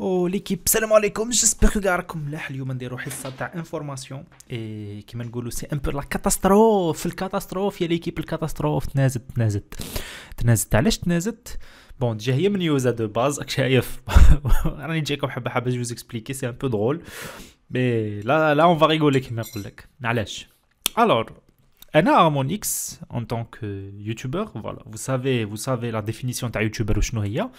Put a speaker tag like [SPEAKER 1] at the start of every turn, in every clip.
[SPEAKER 1] او ليكيب السلام عليكم جيسبر كو راكم ملاح اليوم نديرو حصه تاع انفورماسيون اي كيما نقولوا سي ان بو لا كاتاستروف الكاتاستروف يا ليكيب الكاتاستروف تنازت تنازت تنازت علاش تنازت بون ديجا هي من يوزا دو باز راك شايف راني جايكم حبه حبه جوز اكسبليكي سي ان بو درول مي لا لا اون فا ريغولي كيما نقول لك علاش الور انا هارمونيكس en tant que يوتيوبر فوالا vous savez vous savez la définition تاع يوتيوبر وشنو هي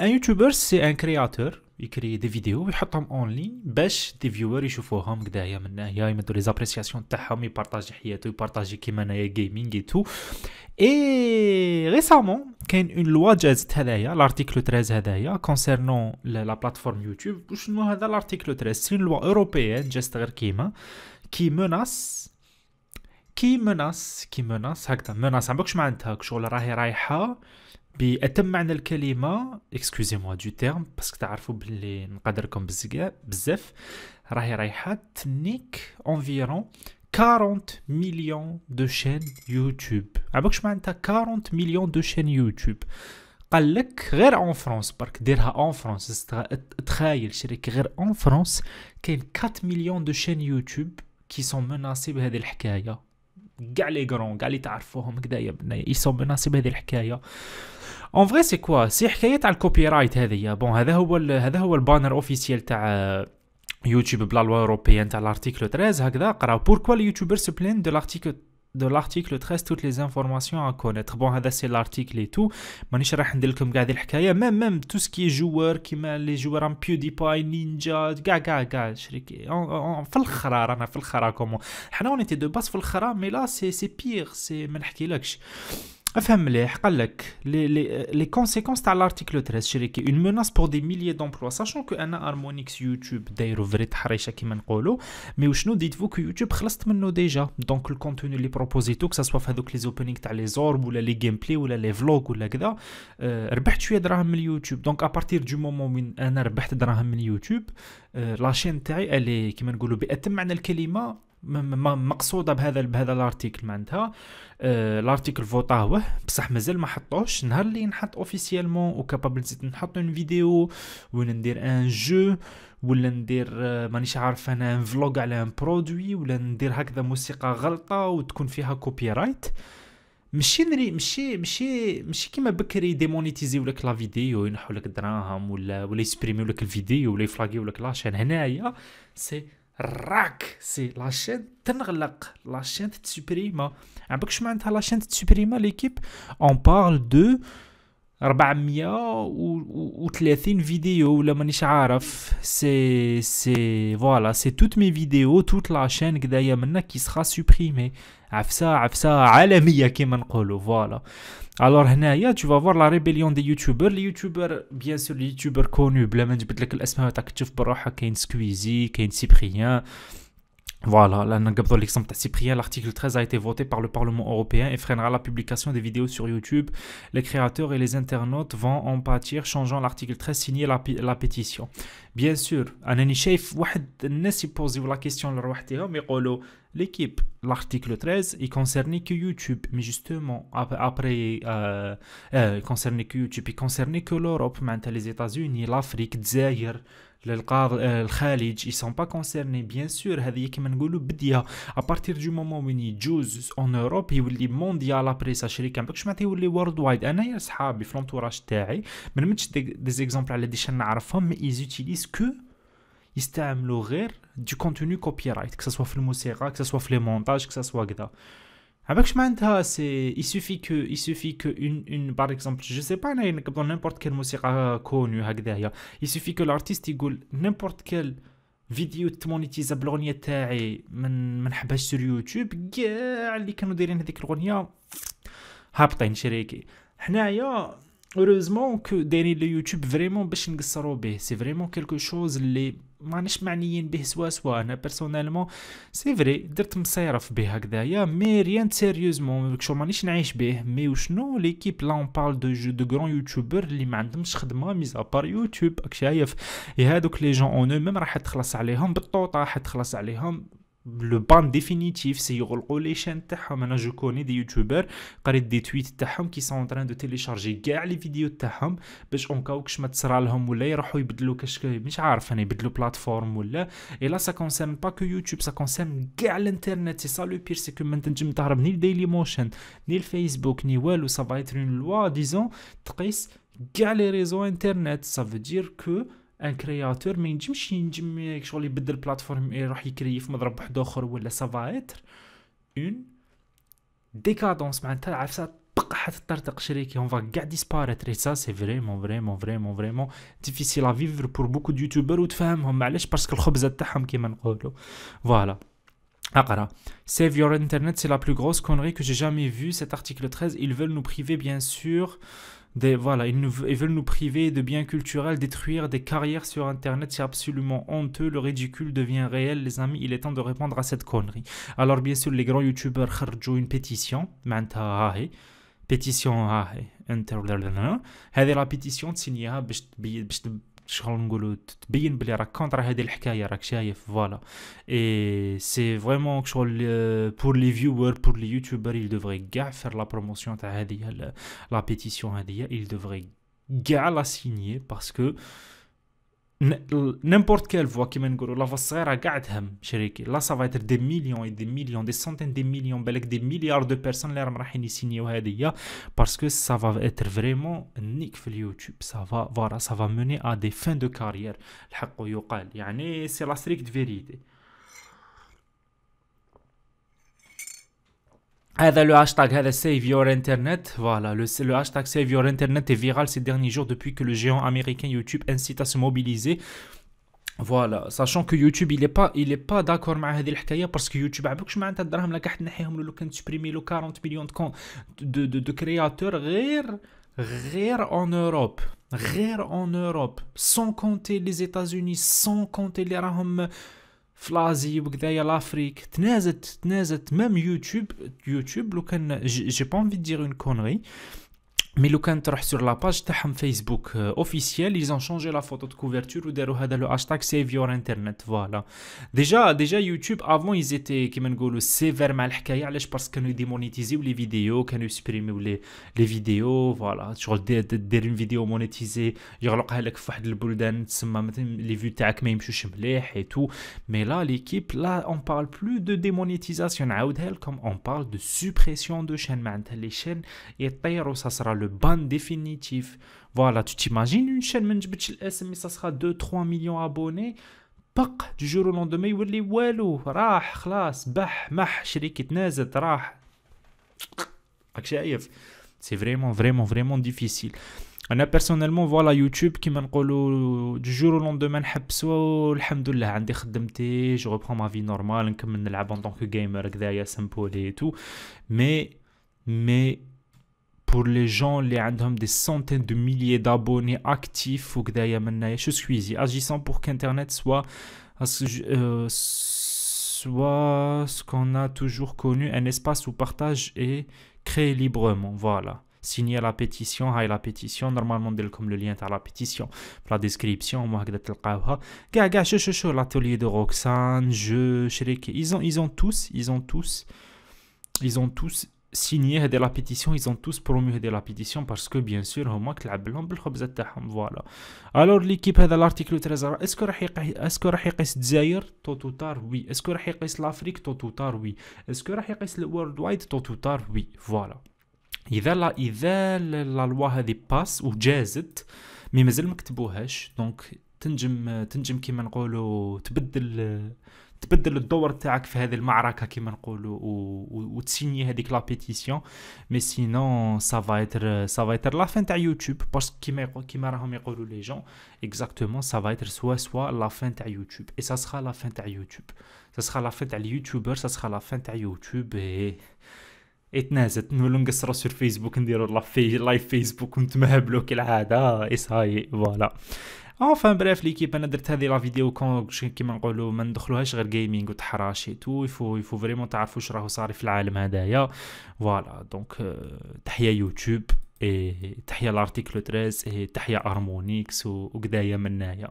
[SPEAKER 1] ان يوتيوبر سي ان كرياتور يكري دي فيديو ويحطهم اون لين باش دي فيور يشوفوهم كدايا من هنايا يمدوا لي زابريسياسيون تاعهم يبارطاجي حياته يبارطاجي كيما انايا جيمنج اي تو اي ريسامون كاين اون لوا جازت هذايا لارتيكل 13 هذايا كونسيرنون لا بلاتفورم يوتيوب وشنو هذا لارتيكل 13 سي لوا اوروبيان جازت غير كيما كي مناس كي مناس كي مناس هكذا مناس ما بالكش معناتها شغل راهي رايحه باتم معنى الكلمه اكسكوزي موا دو تيرم باسكو تعرفوا باللي نقدركم بزاف راهي رايحه تنيك اونفيرون 40 مليون دو شين يوتيوب عباكش معناتها 40 مليون دو شين يوتيوب قال لك غير اون فرونس برك ديرها اون فرونس تخيل شريك غير اون فرونس كاين 4 مليون دو شين يوتيوب كي سون مناصي بهذه الحكايه كاع لي غرون كاع اللي تعرفوهم هكذايا بنايا اي سون مناصي بهذه الحكايه اون فري سي كوا سي حكايه تاع الكوبي رايت هذه بون هذا هو هذا هو البانر اوفيسيال تاع يوتيوب آه، بلا لوا اوروبيان تاع لارتيكل 13 هكذا قرا بوركوا لي يوتيوبر سو بلين دو لارتيكل de l'article 13 toutes les informations à connaître bon هذا سي l'article et tout مانيش راح ندير لكم كاع هذه الحكايه ميم ميم تو سكي جوور كيما لي جوور ام دي باي نينجا كاع كاع كاع شريك في الخرا رانا في الخرا كومون حنا اونيتي دو باس في الخرا مي لا سي سي بيغ سي ما نحكيلكش افهم مليح قال لك لي لي لي كونسيكونس تاع لارتيكل 13 شركه اون مناس بور دي ميليي دومبلوا ساشون كو انا ارمونيكس يوتيوب دايرو فري تحريشه كيما نقولوا مي وشنو ديت فو كو يوتيوب خلصت منه ديجا دونك الكونتوني اللي بروبوزيتو كو سوا هذوك لي زوبينينغ تاع لي زورب ولا لي جيم بلاي ولا لي فلوغ ولا كذا أه ربحت شويه دراهم من اليوتيوب دونك ابارتير دو مومون وين انا ربحت دراهم من اليوتيوب أه لاشين تاعي الي كيما نقولوا باتم معنى الكلمه مقصوده بهذا بهذا الارتيكل معناتها آه الارتيكل فوطاهوه بصح مازال ما حطوش نهار اللي نحط اوفيسيالمون وكابابل نزيد نحط اون فيديو ولا ندير ان جو ولا ندير آه، مانيش عارف انا ان فلوغ على ان برودوي ولا ندير هكذا موسيقى غلطه وتكون فيها كوبي رايت ماشي نري مشي مشي مشي كيما بكري ديمونيتيزي لك لا فيديو ينحوا لك دراهم ولا ولا يسبريمي لك الفيديو ولا يفلاغيو لك لاشين هنايا سي rak c'est la chaîne Tunrilak, la chaîne Tsupirima. Un peu que je m'entends la chaîne Tsupirima, l'équipe, on parle de... 430 فيديو ولا مانيش عارف سي سي فوالا سي توت مي فيديو توت لا شين كدايا منا كي سخا سوبريمي عفسا عفسا عالميه كيما نقولوا فوالا الور هنايا تو فا فوار لا ريبيليون دي يوتيوبر اليوتيوبر بيان سور اليوتيوبر كونو بلا ما نجبد لك الاسماء تاك تشوف بروحك كاين سكويزي كاين سيبريان Voilà, l'exemple de Cyprien, l'article 13 a été voté par le Parlement européen et freinera la publication des vidéos sur YouTube. Les créateurs et les internautes vont en pâtir, changeant l'article 13, signer la, pétition. Bien sûr, ne شايف واحد question l'équipe, l'article 13, il concernait que YouTube, mais justement, après, euh, euh que YouTube, il concernait que l'Europe, maintenant les États-Unis, l'Afrique, Zaire, للقاضي الخارج اي سون با كونسيرني بيان سور هذه كيما نقولوا بديه ا بارتير دو مومون وين يجوز اون اوروب يولي مونديال ابري سا شركه ماكش معناتها يولي وورلد وايد انا يا صحابي في لونتوراج تاعي ما نمدش دي زيكزامبل على ديشان نعرفهم مي ايزوتيليز كو يستعملوا غير دو كونتوني كوبي رايت كسا سوا في الموسيقى كسا سوا في لي مونتاج كسا سوا كذا avec c'est il suffit que il suffit que une, une par exemple je sais pas dans n'importe quelle musique connue il suffit que l'artiste il n'importe quelle فيديو تمونيتيزا بالغنية تاعي من من نحبهاش سير يوتيوب كاع اللي كانوا دايرين هذيك الغنية هابطين شريكي حنايا اوروزمون كو دايرين اليوتيوب فريمون باش نقصرو به سي فريمون كيلكو شوز اللي مانيش معنيين به سوا سوا انا بيرسونيلمون سي فري درت مصيرف به هكذايا مي ريان سيريوزمون شو مانيش نعيش به مي وشنو ليكيب لا اون بارل دو جو دو غران يوتيوبر اللي ما عندهمش خدمه ميزا بار يوتيوب راك شايف هادوك لي جون اون ميم راح تخلص عليهم بالطوطه راح تخلص عليهم لو بان ديفينيتيف سيغلقوا لي شان تاعهم انا جو كوني دي يوتيوبر قريت دي تويت تاعهم كي سون تران دو تيليشارجي كاع لي فيديو تاعهم باش اون كاو كش ما تصرى لهم ولا يروحوا يبدلوا كاش مش عارف انا يبدلوا بلاتفورم ولا اي لا سا كونسيرن با كو يوتيوب سا كونسيرن كاع الانترنت سي سا لو بير سي كو ما تنجم تهرب ني ديلي موشن ني الفيسبوك ني والو سا فا اون لوا ديزون تقيس كاع لي ريزو انترنت سا فو دير كو un créateur, mais il ne va pas changer de plateforme, il va créer dans un autre endroit, ça va être une décadence. Tu vas voir, ça va disparaître, et ça c'est vraiment, vraiment, vraiment, vraiment difficile à vivre pour beaucoup de youtubeurs, ou de femmes mais pourquoi Parce que le repas, c'est la m'en parle. Voilà, save your internet, c'est la plus grosse connerie que j'ai jamais vue, cet article 13, ils veulent nous priver bien sûr, voilà, ils, veulent nous priver de biens culturels, détruire des carrières sur Internet, c'est absolument honteux, le ridicule devient réel, les amis, il est temps de répondre à cette connerie. Alors bien sûr, les grands youtubeurs ont une pétition, pétition, هذه la pétition signée voilà et c'est vraiment euh، pour les viewers pour les youtubeurs ils devraient gars faire la promotion de la pétition ils devraient gars la signer parce que n'importe quelle voix qui mène dit la hein, là ça va être des millions et des millions des centaines de millions des milliards de personnes parce que ça va être vraiment nique sur YouTube ça va ça va mener à des fins de carrière c'est la stricte vérité le hashtag Save Your Internet, voilà. Internet est viral ces derniers jours depuis que le géant américain YouTube incite à se mobiliser. Voilà, sachant que YouTube il est pas il est pas d'accord avec cette histoire parce que YouTube a beaucoup que je suis en train de supprimer millions de comptes de créateurs rares en Europe, en Europe, sans compter les États-Unis, sans compter les ram. فلازي لازي وكدايا لافريك تنازت تنازت مام يوتيوب يوتيوب لو كان جي بون في دير اون كونري Mais le quand tu sur la page de Facebook euh, officielle, ils ont changé la photo de couverture ou le hashtag Save Your Internet. Voilà. Déjà, déjà YouTube, avant, ils étaient, comme on dit, sévères parce qu'ils démonétisaient les vidéos, qu'ils supprimaient les, les vidéos. Voilà. sur dire une vidéo monétisée, il y a de bouldan, les vues tac, même et tout. Mais là, l'équipe, là, on parle plus de démonétisation, comme on parle de suppression de chaînes. Les chaînes, et ça sera ban définitif voilà tu t'imagines une chaîne mais ça sera 2 3 millions abonnés du jour au lendemain il vous dit wello râh classe bah ma chérie c'est vraiment vraiment vraiment difficile on a personnellement voilà youtube qui m'a dit du jour au lendemain je reprends ma vie normale en tant que gamer d'ailleurs sympoli et tout mais mais pour les gens les ont des centaines de milliers d'abonnés actifs ou je suis agissant pour qu'internet soit euh, euh, soit ce qu'on a toujours connu un espace où partage et créer librement voilà signer la pétition هاي la pétition normalement dès comme le lien à la pétition la description وما هكذا تلقاوها كاع gaga chez l'atelier de Roxane je chéri ils ont ils ont tous ils ont tous ils ont tous signé هذه la pétition ils ont tous promu هذه la pétition parce que bien sûr هما تلعب لهم بالخبزه تاعهم فوالا الور ليكيب هذا l'article 13 اسكو راح يقيس اسكو راح يقيس الجزائر تو تو تار وي اسكو راح يقيس لافريك تو تو تار وي اسكو راح يقيس الورد وايد تو تو تار وي فوالا اذا لا اذا لا لوا هذه باس وجازت مي مازال ما كتبوهاش دونك تنجم تنجم كيما نقولوا تبدل تبدل الدور تاعك في هذه المعركه كيما نقولوا وتسيني هذيك لا بيتيسيون مي سينون سا فا اتر سا فا اتر لا فين تاع يوتيوب باسكو كيما كيما راهم يقولوا لي جون اكزاكتومون سا فا اتر سوا سوا لا فين تاع يوتيوب اي سا سخا لا فين تاع يوتيوب سا سخا لا فين تاع اليوتيوبر سا سخا لا فين تاع يوتيوب اي اتنازت نولو نقصرو سور فيسبوك نديرو لايف فيسبوك ونتمهبلو كالعاده اي صاي فوالا اونفان بريف ليكيب انا درت هذه لا فيديو كون كيما نقولوا ما ندخلوهاش غير جيمنج وتحراشي تو يفو يفو فريمون تعرفوا واش راهو صاري في العالم هذايا فوالا دونك تحيه يوتيوب اي تحيه لارتيكل 13 اي تحيه ارمونيكس وكدايا منايا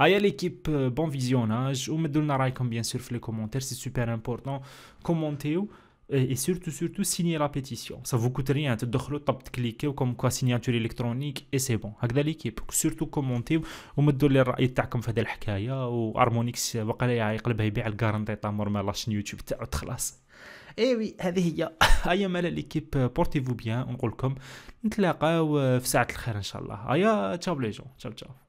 [SPEAKER 1] ايا ليكيب بون فيزيوناج ومدوا لنا رايكم بيان سور في لي كومونتير سي سوبر امبورطون كومونتيو et surtout surtout signer la pétition ça vous coûte rien تدخلوا طب تكليكيو كوم كوا سيناتور الكترونيك اي سي بون هكذا ليكيب سورتو كومونتيو ومدوا لي الراي تاعكم في هذه الحكايه وارمونيكس وقال يقلبها يبيع الكارنتي طامور مع لاشين يوتيوب تاعو تخلص اي وي هذه هي هيا مالا ليكيب بورتيفو بيان نقول لكم نتلاقاو في ساعه الخير ان شاء الله هيا تشاو لي جون تشاو تشاو